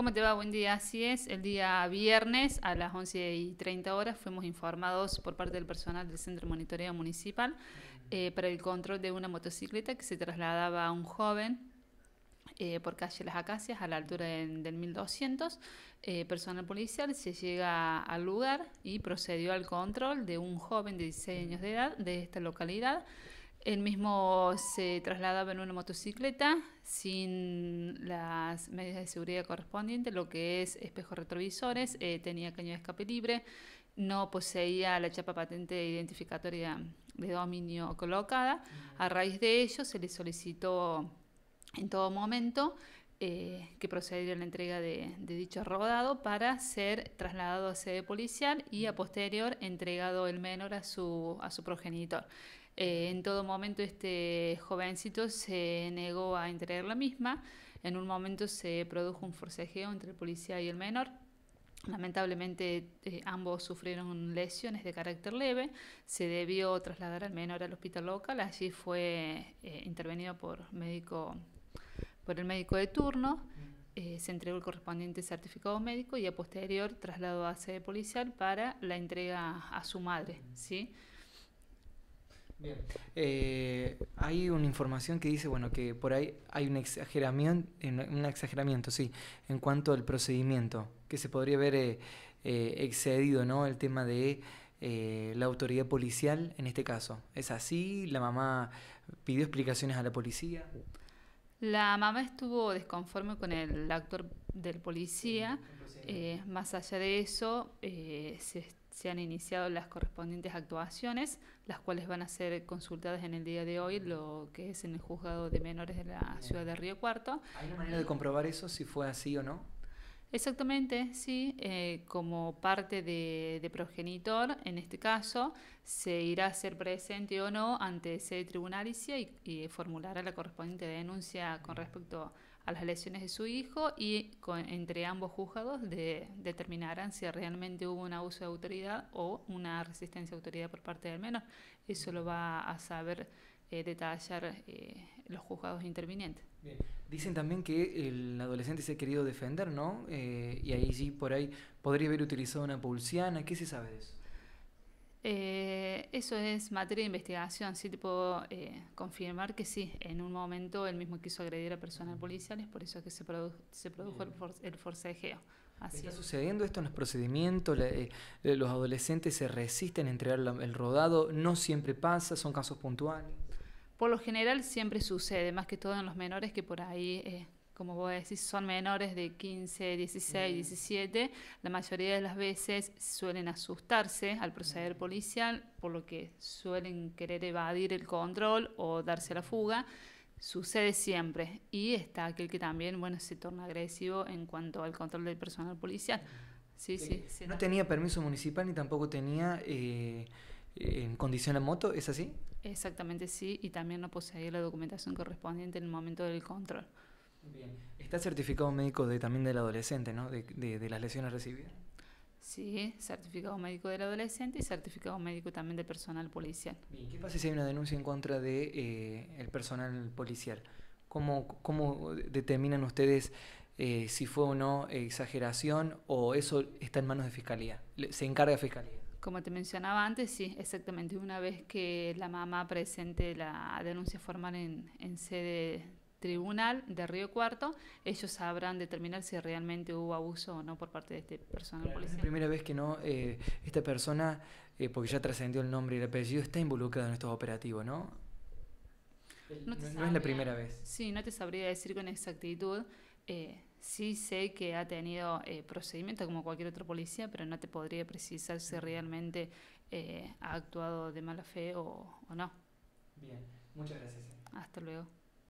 ¿Cómo te va? Buen día. Así es, el día viernes a las 11 y 30 horas fuimos informados por parte del personal del Centro de Monitoreo Municipal eh, para el control de una motocicleta que se trasladaba a un joven eh, por calle Las Acacias a la altura del, 1200. Eh, personal policial se llega al lugar y procedió al control de un joven de 16 años de edad de esta localidad. Él mismo se trasladaba en una motocicleta sin las medidas de seguridad correspondientes, lo que es espejos retrovisores, eh, tenía caña de escape libre, no poseía la chapa patente identificatoria de dominio colocada. A raíz de ello se le solicitó en todo momento eh, que procedió a la entrega de, dicho rodado para ser trasladado a sede policial y a posterior entregado el menor a su, a su progenitor. Eh, en todo momento este jovencito se negó a entregar la misma. En un momento se produjo un forcejeo entre el policía y el menor. Lamentablemente eh, ambos sufrieron lesiones de carácter leve, se debió trasladar al menor al hospital local, allí fue intervenido por médico por el médico de turno, eh, se entregó el correspondiente certificado médico y a posterior trasladó a sede policial para la entrega a su madre, ¿sí? Bien. Eh, hay una información que dice, bueno, que por ahí hay un exageramiento, eh, un exageramiento, sí, en cuanto al procedimiento, que se podría haber excedido, ¿no? El tema de la autoridad policial en este caso. ¿Es así? ¿La mamá pidió explicaciones a la policía? La mamá estuvo desconforme con el actor del policía. Eh, más allá de eso, eh, se, se, han iniciado las correspondientes actuaciones, las cuales van a ser consultadas en el día de hoy, lo que es en el juzgado de menores de la ciudad de Río Cuarto. ¿Hay una manera de comprobar eso, si fue así o no? Exactamente, sí. Eh, como parte de, progenitor, en este caso, se irá a ser presente o no ante ese tribunal y, y, formulará la correspondiente denuncia con respecto a las lesiones de su hijo y entre ambos juzgados de, determinarán si realmente hubo un abuso de autoridad o una resistencia a autoridad por parte del menor. Eso lo va a saber eh, detallar eh, los juzgados intervinientes. Dicen también que el adolescente se ha querido defender, ¿no? Eh, y ahí sí, por ahí, podría haber utilizado una pulsiana, ¿qué se sabe de eso? eso es materia de investigación, sí te puedo confirmar que sí, en un momento él mismo quiso agredir a personas policiales, por eso es que se, produjo el, forcejeo. Así ¿Está sucediendo esto en los procedimientos? los adolescentes se resisten a entregar el rodado, no siempre pasa, son casos puntuales por lo general siempre sucede, más que todo en los menores que por ahí, eh, como vos decís, son menores de 15, 16, 17, la mayoría de las veces suelen asustarse al proceder policial, por lo que suelen querer evadir el control o darse la fuga. Sucede siempre. Y está aquel que también, bueno, se torna agresivo en cuanto al control del personal policial. Sí, sí, no tenía permiso municipal ni tampoco tenía eh, en condición de moto, ¿es así? Exactamente, sí, y también no poseía la documentación correspondiente en el momento del control. ¿Está certificado médico también del adolescente, ¿no? De, las lesiones recibidas. Sí, certificado médico del adolescente y certificado médico también del personal policial. qué pasa si hay una denuncia en contra de eh, personal policial? ¿Cómo, determinan ustedes eh, si fue o no exageración o eso está en manos de fiscalía? ¿Se encarga fiscalía? Como te mencionaba antes, sí, exactamente. Una vez que la mamá presente la denuncia formal en, sede tribunal de Río Cuarto, ellos sabrán determinar si realmente hubo abuso o no por parte de este personal policial. Es la primera vez que no, eh, esta persona, eh, porque ya trascendió el nombre y el apellido, está involucrada en estos operativos, ¿no? No, es la primera vez. Sí, no te sabría decir con exactitud. Eh, Sí sé que ha tenido eh, procedimiento como cualquier otro policía, pero no te podría precisar si realmente eh, ha actuado de mala fe o, o no. Bien, muchas gracias. Eh. Hasta luego.